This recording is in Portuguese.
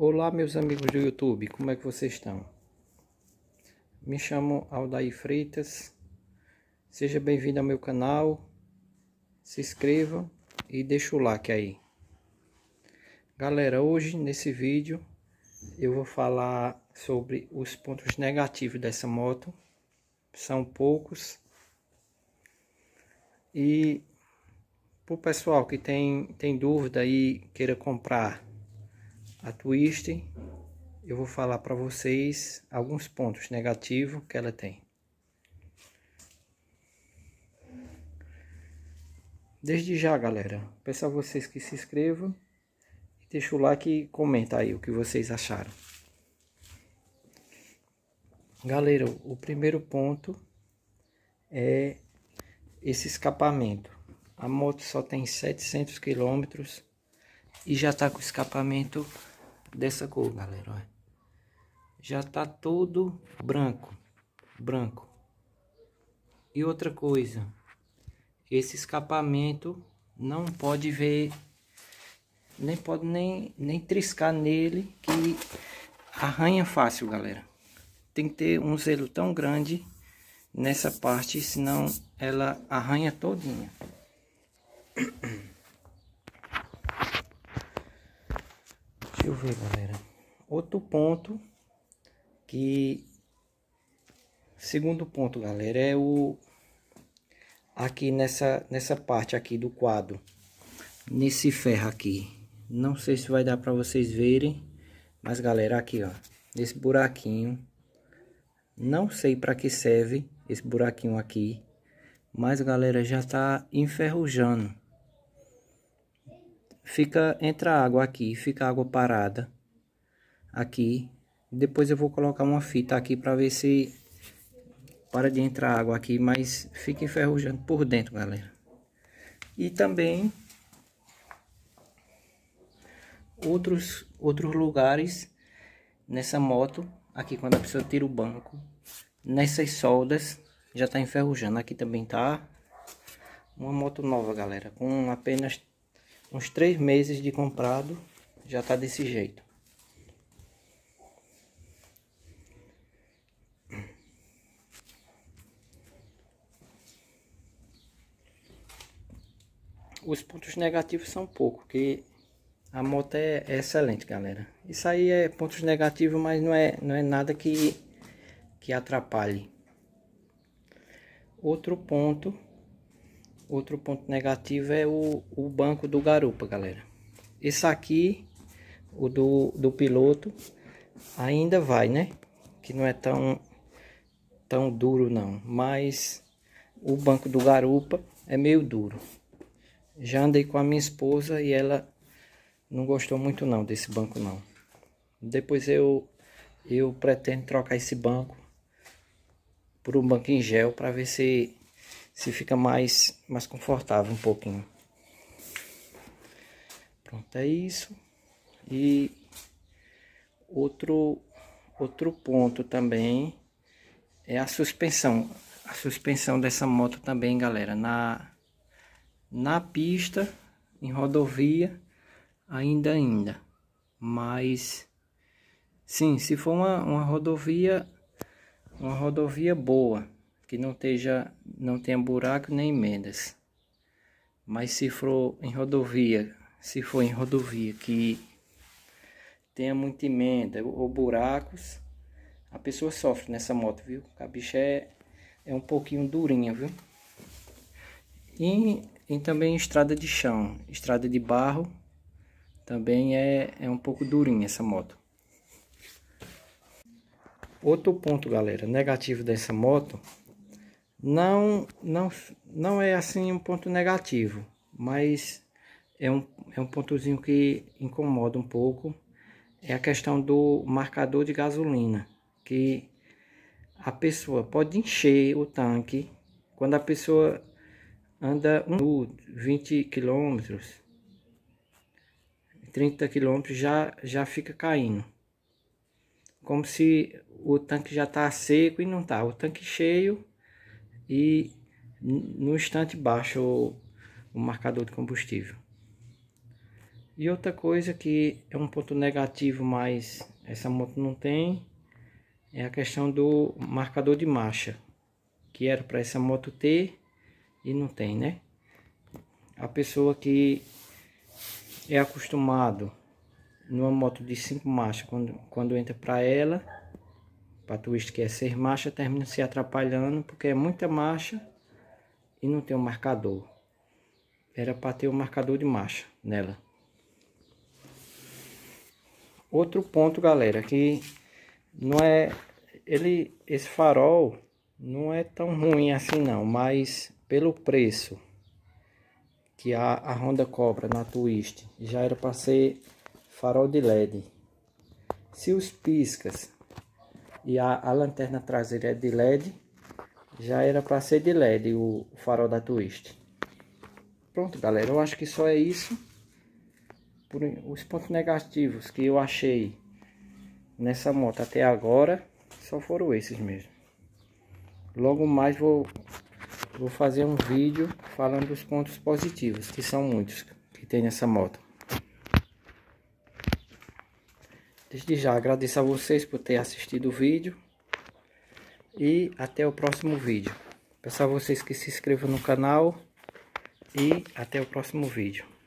Olá meus amigos do YouTube, como é que vocês estão? Me chamo Aldair Freitas, seja bem-vindo ao meu canal, se inscreva e deixa o like aí. Galera, hoje nesse vídeo eu vou falar sobre os pontos negativos dessa moto, são poucos. E para o pessoal que tem, tem dúvida e queira comprar a Twist, eu vou falar para vocês alguns pontos negativos que ela tem. Desde já, galera, peço a vocês que se inscrevam, deixa o like e comenta aí o que vocês acharam. Galera, o primeiro ponto é esse escapamento. A moto só tem 700 quilômetros e já tá com escapamento dessa cor, galera, olha. Já tá todo branco, branco. E outra coisa, esse escapamento não pode ver, nem pode nem, nem triscar nele que arranha fácil, galera. Tem que ter um zelo tão grande nessa parte, senão ela arranha todinha. ver, galera. Outro ponto que segundo ponto, galera, é o aqui nessa nessa parte aqui do quadro, nesse ferro aqui. Não sei se vai dar para vocês verem, mas galera, aqui, ó, nesse buraquinho. Não sei para que serve esse buraquinho aqui, mas galera, já tá enferrujando. Fica, entra água aqui, fica água parada aqui. Depois eu vou colocar uma fita aqui para ver se para de entrar água aqui, mas fica enferrujando por dentro, galera. E também outros outros lugares nessa moto, aqui quando a pessoa tira o banco, nessas soldas já tá enferrujando. Aqui também tá uma moto nova, galera, com apenas uns três meses de comprado, já tá desse jeito. Os pontos negativos são pouco, que a moto é, é, excelente, galera. Isso aí é pontos negativos, mas não é, não é nada que, que atrapalhe. Outro ponto Outro ponto negativo é o, o banco do garupa, galera. Esse aqui, o do, do piloto, ainda vai, né? Que não é tão, tão duro não, mas o banco do garupa é meio duro. Já andei com a minha esposa e ela não gostou muito não desse banco não. Depois eu eu pretendo trocar esse banco por um banco em gel para ver se se fica mais, mais confortável um pouquinho. Pronto, é isso. E outro, outro ponto também é a suspensão. A suspensão dessa moto também, galera, na, na pista, em rodovia, ainda, ainda. Mas, sim, se for uma, uma rodovia, uma rodovia boa, que não, esteja, não tenha buraco nem emendas. Mas se for em rodovia, se for em rodovia que tenha muita emenda ou buracos, a pessoa sofre nessa moto, viu? A bicha é, é um pouquinho durinha, viu? E, e também estrada de chão, estrada de barro, também é, é um pouco durinha essa moto. Outro ponto, galera, negativo dessa moto não, não, não é assim um ponto negativo, mas é um, é um pontozinho que incomoda um pouco. É a questão do marcador de gasolina, que a pessoa pode encher o tanque quando a pessoa anda um 20 quilômetros, 30 quilômetros já já fica caindo, como se o tanque já está seco e não está o tanque cheio e no instante baixa o, o marcador de combustível. E outra coisa que é um ponto negativo, mas essa moto não tem, é a questão do marcador de marcha, que era para essa moto ter e não tem, né? A pessoa que é acostumado numa moto de cinco marchas, quando, quando entra para ela, para twist que é seis marchas, termina se atrapalhando porque é muita marcha e não tem um marcador. Era para ter um marcador de marcha nela. Outro ponto, galera, que não é ele esse farol não é tão ruim assim não, mas pelo preço que a, a Honda cobra na Twist, já era para ser farol de LED. Se os piscas e a, a lanterna traseira é de LED. Já era para ser de LED o, o farol da Twist. Pronto, galera. Eu acho que só é isso. Por, os pontos negativos que eu achei nessa moto até agora só foram esses mesmo. Logo mais vou, vou fazer um vídeo falando dos pontos positivos, que são muitos que tem nessa moto. Desde já agradeço a vocês por ter assistido o vídeo. E até o próximo vídeo. Peço a vocês que se inscrevam no canal. E até o próximo vídeo.